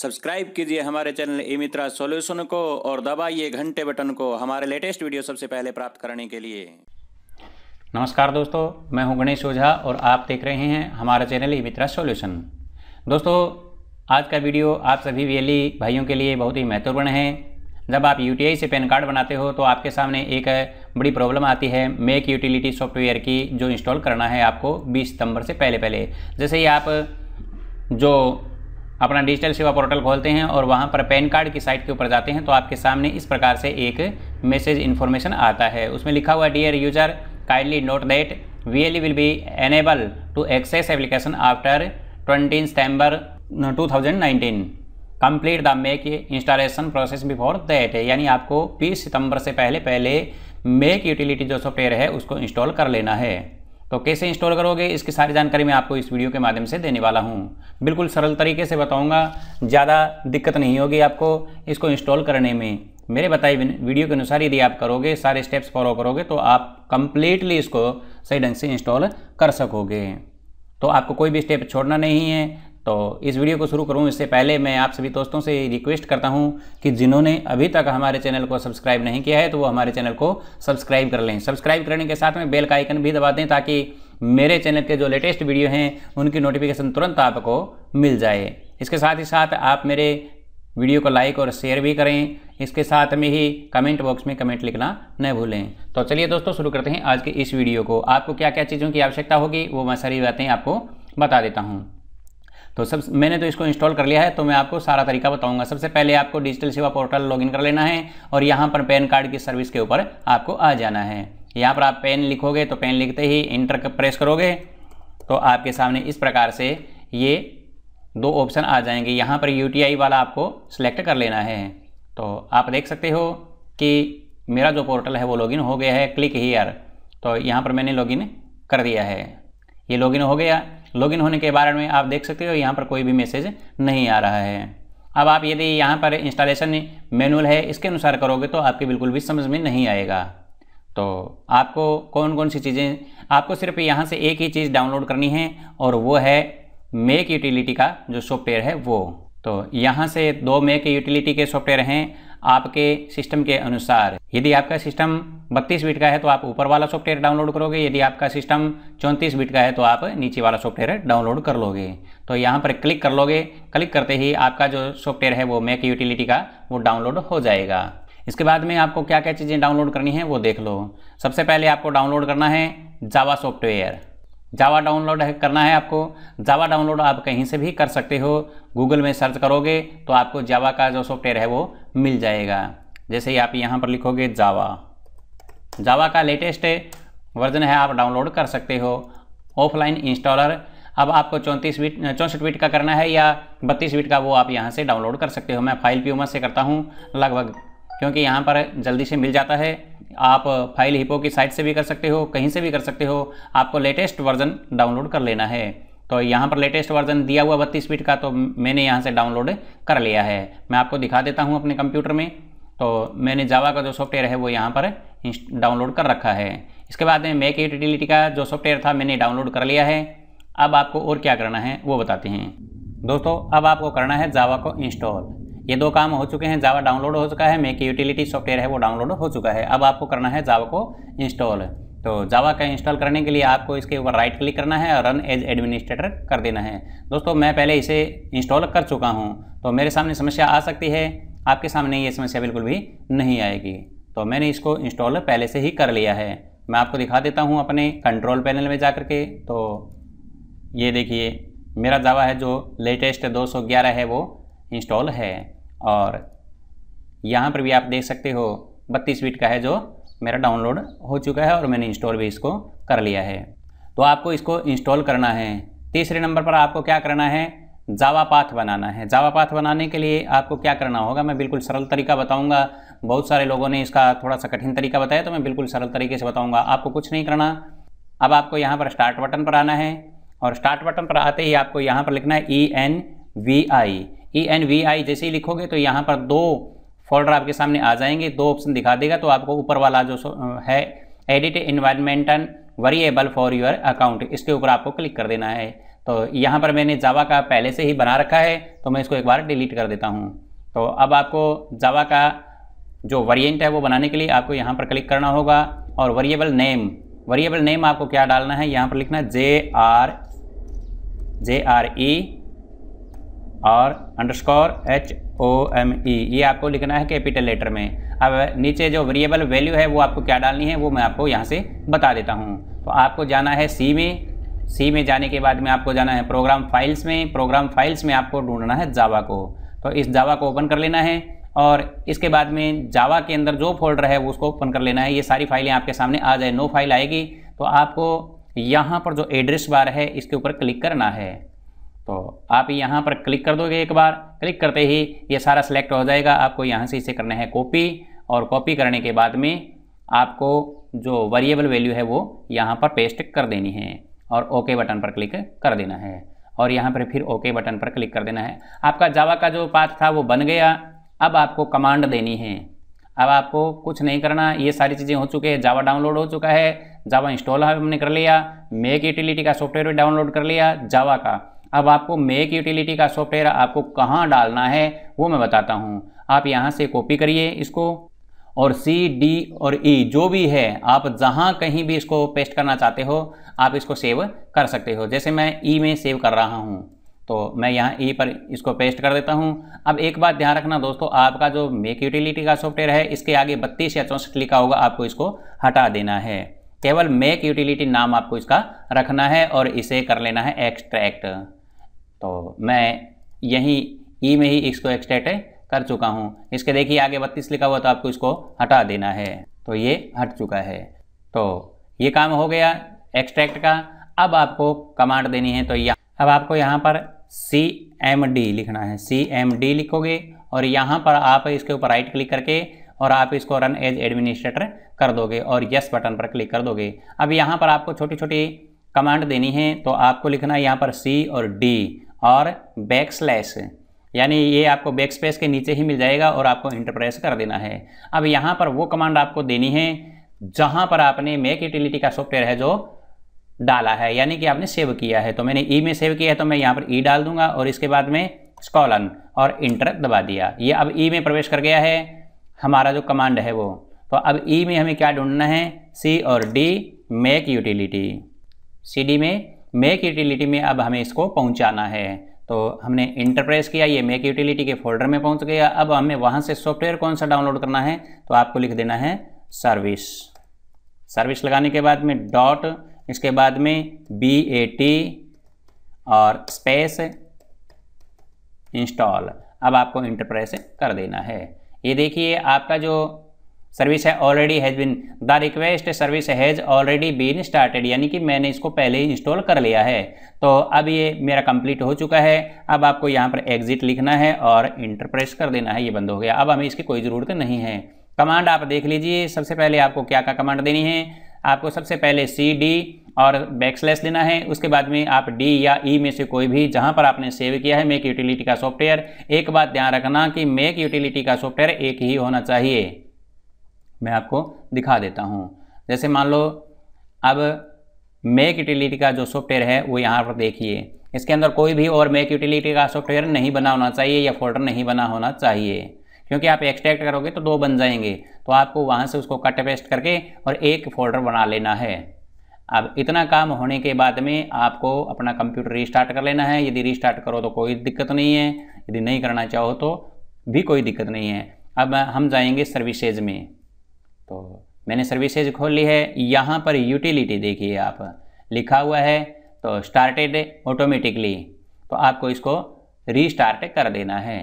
subscribe कीजिए हमारे channel ए मित्रा solution को और दबाइए घंटे बटन को हमारे लेटेस्ट वीडियो सबसे पहले प्राप्त करने के लिए नमस्कार दोस्तों मैं हूं गणेश ओझा और आप देख रहे हैं हमारा चैनल ए मित्रा सोल्यूशन दोस्तों आज का वीडियो आप सभी वेली भाइयों के लिए बहुत ही महत्वपूर्ण है जब आप यू से पैन कार्ड बनाते हो तो आपके सामने एक बड़ी प्रॉब्लम आती है मेक यूटिलिटी सॉफ्टवेयर की जो इंस्टॉल करना है आपको बीस सितंबर से पहले पहले जैसे ही आप जो अपना डिजिटल सेवा पोर्टल खोलते हैं और वहाँ पर पैन कार्ड की साइट के ऊपर जाते हैं तो आपके सामने इस प्रकार से एक मैसेज इन्फॉर्मेशन आता है उसमें लिखा हुआ dear user kindly note that we will be enable to access application after twenty September to complete the make installation process before that यानी आपको 20 सितंबर से पहले पहले मेक यूटिलिटी जो सॉफ्टवेयर है उसको इंस्टॉल कर लेना है तो कैसे इंस्टॉल करोगे इसकी सारी जानकारी मैं आपको इस वीडियो के माध्यम से देने वाला हूँ बिल्कुल सरल तरीके से बताऊँगा ज़्यादा दिक्कत नहीं होगी आपको इसको इंस्टॉल करने में मेरे बताए वीडियो के अनुसार यदि आप करोगे सारे स्टेप्स फॉलो करोगे तो आप कंप्लीटली इसको सही ढंग से इंस्टॉल कर सकोगे तो आपको कोई भी स्टेप छोड़ना नहीं है तो इस वीडियो को शुरू करूं इससे पहले मैं आप सभी दोस्तों से रिक्वेस्ट करता हूं कि जिन्होंने अभी तक हमारे चैनल को सब्सक्राइब नहीं किया है तो वो हमारे चैनल को सब्सक्राइब कर लें सब्सक्राइब करने के साथ में बेल का आइकन भी दबा दें ताकि मेरे चैनल के जो लेटेस्ट वीडियो हैं उनकी नोटिफिकेशन तुरंत आपको मिल जाए इसके साथ ही साथ आप मेरे वीडियो को लाइक और शेयर भी करें इसके साथ में ही कमेंट बॉक्स में कमेंट लिखना न भूलें तो चलिए दोस्तों शुरू करते हैं आज के इस वीडियो को आपको क्या क्या चीज़ों की आवश्यकता होगी वो मैं सारी बातें आपको बता देता हूँ तो सब मैंने तो इसको इंस्टॉल कर लिया है तो मैं आपको सारा तरीका बताऊंगा सबसे पहले आपको डिजिटल सेवा पोर्टल लॉगिन कर लेना है और यहाँ पर पैन कार्ड की सर्विस के ऊपर आपको आ जाना है यहाँ पर आप पेन लिखोगे तो पेन लिखते ही इंटर प्रेस करोगे तो आपके सामने इस प्रकार से ये दो ऑप्शन आ जाएंगे यहाँ पर यू वाला आपको सिलेक्ट कर लेना है तो आप देख सकते हो कि मेरा जो पोर्टल है वो लॉगिन हो गया है क्लिक हीयर तो यहाँ पर मैंने लॉगिन कर दिया है ये लॉगिन हो गया लॉगिन होने के बारे में आप देख सकते हो यहाँ पर कोई भी मैसेज नहीं आ रहा है अब आप यदि यहाँ पर इंस्टॉलेशन मैनुअल है इसके अनुसार करोगे तो आपके बिल्कुल भी समझ में नहीं आएगा तो आपको कौन कौन सी चीज़ें आपको सिर्फ यहाँ से एक ही चीज़ डाउनलोड करनी है और वो है मेक यूटिलिटी का जो सॉफ्टवेयर है वो तो यहाँ से दो मे के यूटिलिटी के सॉफ्टवेयर हैं आपके सिस्टम के अनुसार यदि आपका सिस्टम 32 बिट का है तो आप ऊपर वाला सॉफ्टवेयर डाउनलोड करोगे यदि आपका सिस्टम 34 बिट का है तो आप नीचे वाला सॉफ्टवेयर डाउनलोड कर लोगे तो यहाँ पर क्लिक कर लोगे क्लिक करते ही आपका जो सॉफ्टवेयर है वो मैक यूटिलिटी का वो डाउनलोड हो जाएगा इसके बाद में आपको क्या क्या चीज़ें डाउनलोड करनी है वो देख लो सबसे पहले आपको डाउनलोड करना है जावा सॉफ्टवेयर जावा डाउनलोड करना है आपको जावा डाउनलोड आप कहीं से भी कर सकते हो गूगल में सर्च करोगे तो आपको जावा का जो सॉफ्टवेयर है वो मिल जाएगा जैसे ही आप यहाँ पर लिखोगे जावा जावा का लेटेस्ट वर्जन है आप डाउनलोड कर सकते हो ऑफलाइन इंस्टॉलर अब आपको चौंतीस बीट चौंसठ बीट का करना है या बत्तीस बीट का वो आप यहाँ से डाउनलोड कर सकते हो मैं फाइल प्यूमा से करता हूँ लगभग क्योंकि यहाँ पर जल्दी से मिल जाता है आप फाइल हिपो की साइट से भी कर सकते हो कहीं से भी कर सकते हो आपको लेटेस्ट वर्जन डाउनलोड कर लेना है तो यहाँ पर लेटेस्ट वर्जन दिया हुआ बत्तीस बिट का तो मैंने यहाँ से डाउनलोड कर लिया है मैं आपको दिखा देता हूँ अपने कंप्यूटर में तो मैंने जावा का जो सॉफ्टवेयर है वो यहाँ पर डाउनलोड कर रखा है इसके बाद में मैक यूटिलिटी का जो सॉफ्टवेयर था मैंने डाउनलोड कर लिया है अब आपको और क्या करना है वो बताते हैं दोस्तों अब आपको करना है जावा को इंस्टॉल ये दो काम हो चुके हैं जावा डाउनलोड हो चुका है मेक यूटिलिटी सॉफ्टवेयर है वो डाउनलोड हो चुका है अब आपको करना है जावा को इंस्टॉल तो जावा का इंस्टॉल करने के लिए आपको इसके ऊपर राइट क्लिक करना है और रन एज एडमिनिस्ट्रेटर कर देना है दोस्तों मैं पहले इसे इंस्टॉल कर चुका हूँ तो मेरे सामने समस्या आ सकती है आपके सामने ये समस्या बिल्कुल भी नहीं आएगी तो मैंने इसको इंस्टॉल पहले से ही कर लिया है मैं आपको दिखा देता हूँ अपने कंट्रोल पैनल में जा के तो ये देखिए मेरा जावा है जो लेटेस्ट 211 है वो इंस्टॉल है और यहाँ पर भी आप देख सकते हो बत्तीस बिट का है जो मेरा डाउनलोड हो चुका है और मैंने इंस्टॉल भी इसको कर लिया है तो आपको इसको इंस्टॉल करना है तीसरे नंबर पर आपको क्या करना है जावा पाथ बनाना है जावा पाथ बनाने के लिए आपको क्या करना होगा मैं बिल्कुल सरल तरीका बताऊंगा बहुत सारे लोगों ने इसका थोड़ा सा कठिन तरीका बताया तो मैं बिल्कुल सरल तरीके से बताऊंगा आपको कुछ नहीं करना अब आपको यहाँ पर स्टार्ट बटन पर आना है और स्टार्ट बटन पर आते ही आपको यहाँ पर लिखना है E N V I E N V I जैसे ही लिखोगे तो यहाँ पर दो फोल्डर आपके सामने आ जाएंगे दो ऑप्शन दिखा देगा तो आपको ऊपर वाला जो है edit environmental variable for your account इसके ऊपर आपको क्लिक कर देना है तो यहाँ पर मैंने जावा का पहले से ही बना रखा है तो मैं इसको एक बार डिलीट कर देता हूँ तो अब आपको जावा का जो वरियंट है वो बनाने के लिए आपको यहाँ पर क्लिक करना होगा और वरीएबल नेम वरीएबल नेम आपको क्या डालना है यहाँ पर लिखना जे आर जे आर ई और underscore H O M E ये आपको लिखना है कैपिटल लेटर में अब नीचे जो वेरिएबल वैल्यू है वो आपको क्या डालनी है वो मैं आपको यहाँ से बता देता हूँ तो आपको जाना है सी में सी में जाने के बाद में आपको जाना है प्रोग्राम फाइल्स में प्रोग्राम फाइल्स में आपको ढूंढना है जावा को तो इस जावा को ओपन कर लेना है और इसके बाद में जावा के अंदर जो फोल्डर है वो उसको ओपन कर लेना है ये सारी फाइलें आपके सामने आ जाए नो फाइल आएगी तो आपको यहाँ पर जो एड्रेस बार है इसके ऊपर क्लिक करना है तो आप यहाँ पर क्लिक कर दोगे एक बार क्लिक करते ही ये सारा सिलेक्ट हो जाएगा आपको यहाँ से इसे करना है कॉपी और कॉपी करने के बाद में आपको जो वेरिएबल वैल्यू है वो यहाँ पर पेस्ट कर देनी है और ओके बटन पर क्लिक कर देना है और यहाँ पर फिर ओके बटन पर क्लिक कर देना है आपका जावा का जो पाथ था वो बन गया अब आपको कमांड देनी है अब आपको कुछ नहीं करना ये सारी चीज़ें हो चुकी है जावा डाउनलोड हो चुका है जावा इंस्टॉल हमने कर लिया मेक यूटिलिटी का सॉफ्टवेयर भी डाउनलोड कर लिया जावा का अब आपको मेक यूटिलिटी का सॉफ्टवेयर आपको कहाँ डालना है वो मैं बताता हूँ आप यहाँ से कॉपी करिए इसको और सी डी और ई e, जो भी है आप जहाँ कहीं भी इसको पेस्ट करना चाहते हो आप इसको सेव कर सकते हो जैसे मैं ई e में सेव कर रहा हूँ तो मैं यहाँ ई e पर इसको पेस्ट कर देता हूँ अब एक बात ध्यान रखना दोस्तों आपका जो मेक यूटिलिटी का सॉफ्टवेयर है इसके आगे बत्तीस या चौंसठ लिखा होगा आपको इसको हटा देना है केवल मेक यूटिलिटी नाम आपको इसका रखना है और इसे कर लेना है एक्सट्रैक्ट तो मैं यहीं ई में ही इसको एक्सटेट एक्सट्रैक्ट कर चुका हूँ इसके देखिए आगे बत्तीस लिखा हुआ तो आपको इसको हटा देना है तो ये हट चुका है तो ये काम हो गया एक्सट्रैक्ट का अब आपको कमांड देनी है तो यहाँ अब आपको यहाँ पर सी एम डी लिखना है सी एम डी लिखोगे और यहाँ पर आप इसके ऊपर राइट क्लिक करके और आप इसको रन एज एडमिनिस्ट्रेटर कर दोगे और यस बटन पर क्लिक कर दोगे अब यहाँ पर आपको छोटी छोटी कमांड देनी है तो आपको लिखना है यहाँ पर सी और डी और बैक स्लैश यानी ये आपको बैक स्पेस के नीचे ही मिल जाएगा और आपको इंटरप्रेस कर देना है अब यहाँ पर वो कमांड आपको देनी है जहाँ पर आपने मेक यूटिलिटी का सॉफ्टवेयर है जो डाला है यानी कि आपने सेव किया है तो मैंने ई e में सेव किया है तो मैं यहाँ पर ई e डाल दूंगा और इसके बाद में स्कॉलन और इंटर दबा दिया ये अब ई e में प्रवेश कर गया है हमारा जो कमांड है वो तो अब ई में हमें क्या ढूंढना है सी और D make utility C D में मेक यूटिलिटी में अब हमें इसको पहुंचाना है तो हमने इंटरप्रेस किया ये मेक यूटिलिटी के फोल्डर में पहुंच गया अब हमें वहां से सॉफ्टवेयर कौन सा डाउनलोड करना है तो आपको लिख देना है सर्विस सर्विस लगाने के बाद में डॉट इसके बाद में बी ए टी और स्पेस इंस्टॉल अब आपको इंटरप्रेस कर देना है ये देखिए आपका जो सर्विस है already has been the request service has already been started यानी कि मैंने इसको पहले ही इंस्टॉल कर लिया है तो अब ये मेरा कंप्लीट हो चुका है अब आपको यहाँ पर एग्जिट लिखना है और इंटरप्रेस कर देना है ये बंद हो गया अब हमें इसकी कोई ज़रूरत नहीं है कमांड आप देख लीजिए सबसे पहले आपको क्या क्या कमांड देनी है आपको सबसे पहले सी डी और बैक स्लैश देना है उसके बाद में आप डी या ई e में से कोई भी जहां पर आपने सेव किया है मेक यूटिलिटी का सॉफ्टवेयर एक बात ध्यान रखना कि मेक यूटिलिटी का सॉफ्टवेयर एक ही होना चाहिए मैं आपको दिखा देता हूँ जैसे मान लो अब मेक यूटिलिटी का जो सॉफ्टवेयर है वो यहाँ पर देखिए इसके अंदर कोई भी और मेक यूटिलिटी का सॉफ्टवेयर नहीं बना होना चाहिए या फोल्डर नहीं बना होना चाहिए क्योंकि आप एक्सट्रैक्ट करोगे तो दो बन जाएंगे तो आपको वहाँ से उसको कट पेस्ट करके और एक फोल्डर बना लेना है अब इतना काम होने के बाद में आपको अपना कंप्यूटर रिस्टार्ट कर लेना है यदि रिस्टार्ट करो तो कोई दिक्कत नहीं है यदि नहीं करना चाहो तो भी कोई दिक्कत नहीं है अब हम जाएंगे सर्विसेज में तो मैंने सर्विसेज खोल ली है यहाँ पर यूटिलिटी देखिए आप लिखा हुआ है तो स्टार्टेड ऑटोमेटिकली तो आपको इसको रीस्टार्ट कर देना है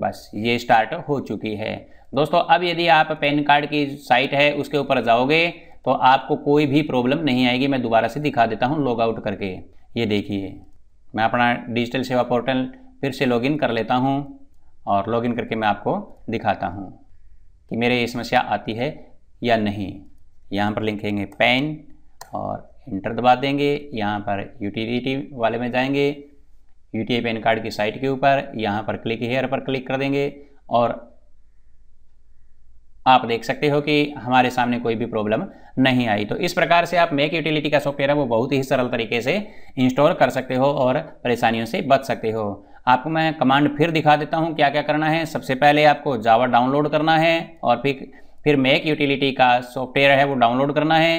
बस ये स्टार्ट हो चुकी है दोस्तों अब यदि आप पैन कार्ड की साइट है उसके ऊपर जाओगे तो आपको कोई भी प्रॉब्लम नहीं आएगी मैं दोबारा से दिखा देता हूँ लॉग आउट करके ये देखिए मैं अपना डिजिटल सेवा पोर्टल फिर से लॉगिन कर लेता हूँ और लॉगिन करके मैं आपको दिखाता हूँ कि मेरे ये समस्या आती है या नहीं यहाँ पर लिखेंगे पेन और इंटर दबा देंगे यहाँ पर यूटिलिटी वाले में जाएंगे यू टी पैन कार्ड की साइट के ऊपर यहाँ पर क्लिक हेयर पर क्लिक कर देंगे और आप देख सकते हो कि हमारे सामने कोई भी प्रॉब्लम नहीं आई तो इस प्रकार से आप मेक यूटिलिटी का सॉफ्टवेयर है वो बहुत ही सरल तरीके से इंस्टॉल कर सकते हो और परेशानियों से बच सकते हो आपको मैं कमांड फिर दिखा देता हूँ क्या क्या करना है सबसे पहले आपको जावा डाउनलोड करना है और फिर फिर मेक यूटिलिटी का सॉफ्टवेयर है वो डाउनलोड करना है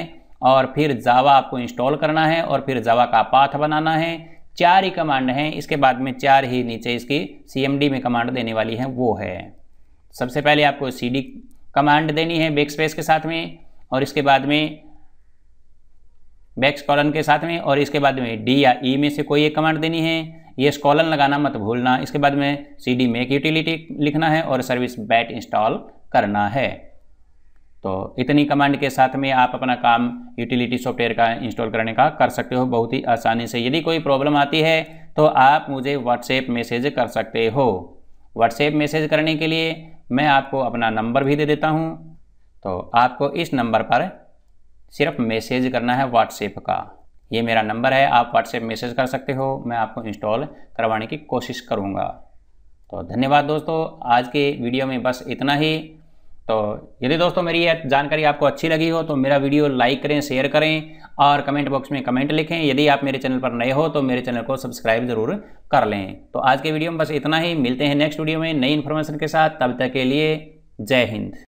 और फिर जावा आपको इंस्टॉल करना है और फिर जावा का पाथ बनाना है चार ही कमांड हैं इसके बाद में चार ही नीचे इसकी सी में कमांड देने वाली हैं वो है सबसे पहले आपको सी कमांड देनी है बैक स्पेस के साथ में और इसके बाद में बैक्स कॉलन के साथ में और इसके बाद में डी या ई e में से कोई एक कमांड देनी है ये स्कॉलन लगाना मत भूलना इसके बाद में सी डी मेक यूटिलिटी लिखना है और सर्विस बैट इंस्टॉल करना है तो इतनी कमांड के साथ में आप अपना काम यूटिलिटी सॉफ्टवेयर का इंस्टॉल करने का कर सकते हो बहुत ही आसानी से यदि कोई प्रॉब्लम आती है तो आप मुझे व्हाट्सएप मैसेज कर सकते हो व्हाट्सएप मैसेज करने के लिए मैं आपको अपना नंबर भी दे देता हूँ तो आपको इस नंबर पर सिर्फ मैसेज करना है व्हाट्सएप का ये मेरा नंबर है आप व्हाट्सएप मैसेज कर सकते हो मैं आपको इंस्टॉल करवाने की कोशिश करूँगा तो धन्यवाद दोस्तों आज के वीडियो में बस इतना ही तो यदि दोस्तों मेरी यह जानकारी आपको अच्छी लगी हो तो मेरा वीडियो लाइक करें शेयर करें और कमेंट बॉक्स में कमेंट लिखें यदि आप मेरे चैनल पर नए हो तो मेरे चैनल को सब्सक्राइब जरूर कर लें तो आज के वीडियो में बस इतना ही मिलते हैं नेक्स्ट वीडियो में नई इन्फॉर्मेशन के साथ तब तक के लिए जय हिंद